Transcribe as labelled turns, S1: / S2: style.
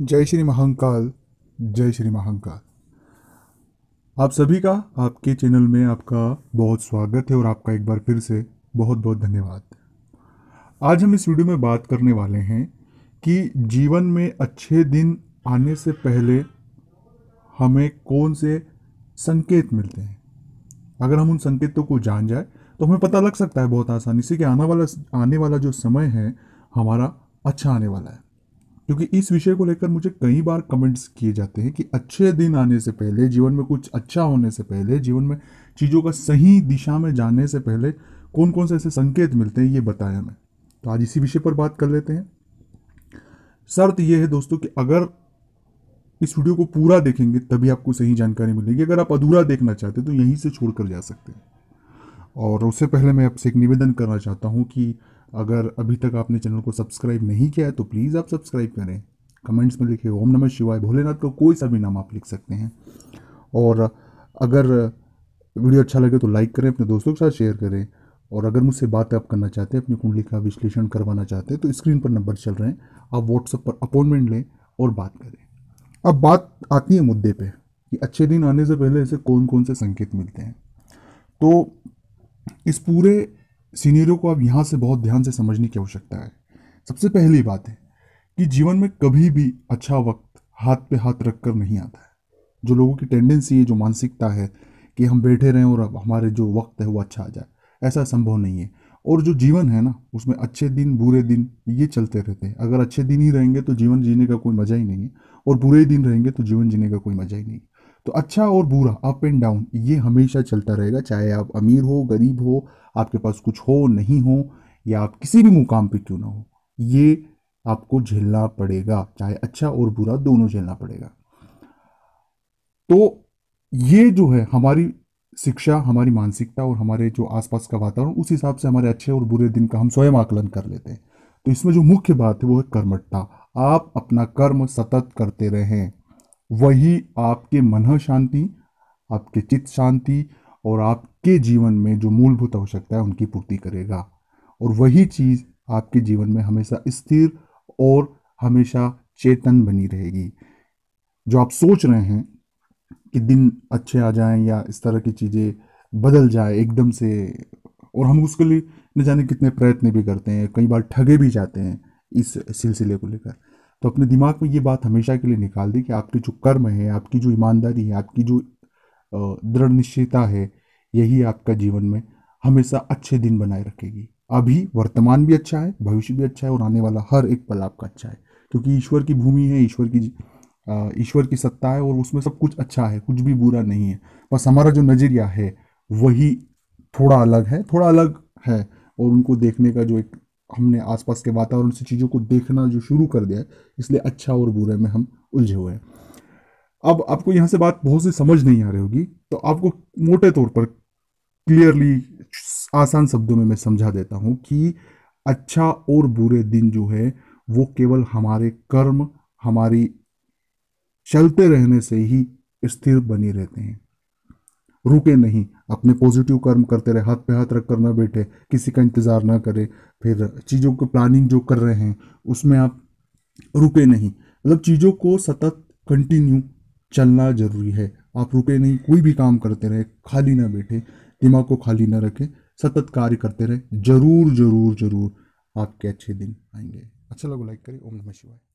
S1: जय श्री महाकाल जय श्री महाकाल आप सभी का आपके चैनल में आपका बहुत स्वागत है और आपका एक बार फिर से बहुत बहुत धन्यवाद आज हम इस वीडियो में बात करने वाले हैं कि जीवन में अच्छे दिन आने से पहले हमें कौन से संकेत मिलते हैं अगर हम उन संकेतों को जान जाए तो हमें पता लग सकता है बहुत आसानी से कि आने वाला आने वाला जो समय है हमारा अच्छा आने वाला है क्योंकि इस विषय को लेकर मुझे कई बार कमेंट्स किए जाते हैं कि अच्छे दिन आने से पहले जीवन में कुछ अच्छा होने से पहले जीवन में चीज़ों का सही दिशा में जाने से पहले कौन कौन से ऐसे संकेत मिलते हैं ये बताया मैं तो आज इसी विषय पर बात कर लेते हैं शर्त यह है दोस्तों कि अगर इस वीडियो को पूरा देखेंगे तभी आपको सही जानकारी मिलेगी अगर आप अधूरा देखना चाहते हैं तो यहीं से छोड़ कर जा सकते हैं और उससे पहले मैं आपसे एक निवेदन करना चाहता हूँ कि अगर अभी तक आपने चैनल को सब्सक्राइब नहीं किया है तो प्लीज़ आप सब्सक्राइब करें कमेंट्स में लिखे ओम नमः शिवाय भोलेनाथ का तो कोई सा भी नाम आप लिख सकते हैं और अगर वीडियो अच्छा लगे तो लाइक करें अपने दोस्तों के साथ शेयर करें और अगर मुझसे बात आप करना चाहते हैं अपनी कुंडली का विश्लेषण करवाना चाहते हैं तो स्क्रीन पर नंबर चल रहे हैं आप व्हाट्सएप पर अपॉइंटमेंट लें और बात करें अब बात आती है मुद्दे पर कि अच्छे दिन आने से पहले ऐसे कौन कौन से संकेत मिलते हैं तो इस पूरे सीनियरों को अब यहाँ से बहुत ध्यान से समझने की आवश्यकता है सबसे पहली बात है कि जीवन में कभी भी अच्छा वक्त हाथ पे हाथ रख कर नहीं आता है जो लोगों की टेंडेंसी है जो मानसिकता है कि हम बैठे रहें और हमारे जो वक्त है वो अच्छा आ जाए ऐसा संभव नहीं है और जो जीवन है ना उसमें अच्छे दिन बुरे दिन ये चलते रहते हैं अगर अच्छे दिन ही रहेंगे तो जीवन जीने का कोई मज़ा ही नहीं है और बुरे दिन रहेंगे तो जीवन जीने का कोई मज़ा ही नहीं तो अच्छा और बुरा अप एंड डाउन ये हमेशा चलता रहेगा चाहे आप अमीर हो गरीब हो आपके पास कुछ हो नहीं हो या आप किसी भी मुकाम पे क्यों ना हो ये आपको झेलना पड़ेगा चाहे अच्छा और बुरा दोनों झेलना पड़ेगा तो ये जो है हमारी शिक्षा हमारी मानसिकता और हमारे जो आसपास का वातावरण उस हिसाब से हमारे अच्छे और बुरे दिन का हम स्वयं आकलन कर लेते हैं तो इसमें जो मुख्य बात है वो है कर्मठता आप अपना कर्म सतत करते रहें वही आपके मन शांति आपके चित्त शांति और आपके जीवन में जो मूलभूत आवश्यकता है उनकी पूर्ति करेगा और वही चीज़ आपके जीवन में हमेशा स्थिर और हमेशा चेतन बनी रहेगी जो आप सोच रहे हैं कि दिन अच्छे आ जाएं या इस तरह की चीज़ें बदल जाए एकदम से और हम उसके लिए न जाने कितने प्रयत्न भी करते हैं कई बार ठगे भी जाते हैं इस सिलसिले को लेकर तो अपने दिमाग में ये बात हमेशा के लिए निकाल दी कि आपके जो कर्म है आपकी जो ईमानदारी है आपकी जो दृढ़ निश्चयता है यही आपका जीवन में हमेशा अच्छे दिन बनाए रखेगी अभी वर्तमान भी अच्छा है भविष्य भी अच्छा है और आने वाला हर एक पल आपका अच्छा है क्योंकि ईश्वर की भूमि है ईश्वर की ईश्वर की सत्ता है और उसमें सब कुछ अच्छा है कुछ भी बुरा नहीं है बस हमारा जो नज़रिया है वही थोड़ा अलग है थोड़ा अलग है और उनको देखने का जो एक हमने आसपास के वातावरण से चीज़ों को देखना जो शुरू कर दिया है इसलिए अच्छा और बुरे में हम उलझे हुए हैं अब आपको यहाँ से बात बहुत सी समझ नहीं आ रही होगी तो आपको मोटे तौर पर क्लियरली आसान शब्दों में मैं समझा देता हूँ कि अच्छा और बुरे दिन जो है वो केवल हमारे कर्म हमारी चलते रहने से ही स्थिर बने रहते हैं रुके नहीं अपने पॉजिटिव कर्म करते रहे हाथ पे हाथ रख कर ना बैठे किसी का इंतज़ार ना करें फिर चीज़ों की प्लानिंग जो कर रहे हैं उसमें आप रुके नहीं मतलब चीज़ों को सतत कंटिन्यू चलना ज़रूरी है आप रुके नहीं कोई भी काम करते रहे खाली ना बैठे दिमाग को खाली ना रखें सतत कार्य करते रहे ज़रूर ज़रूर ज़रूर आपके अच्छे दिन आएंगे अच्छा लगो लाइक करें ओम नमः शिवाय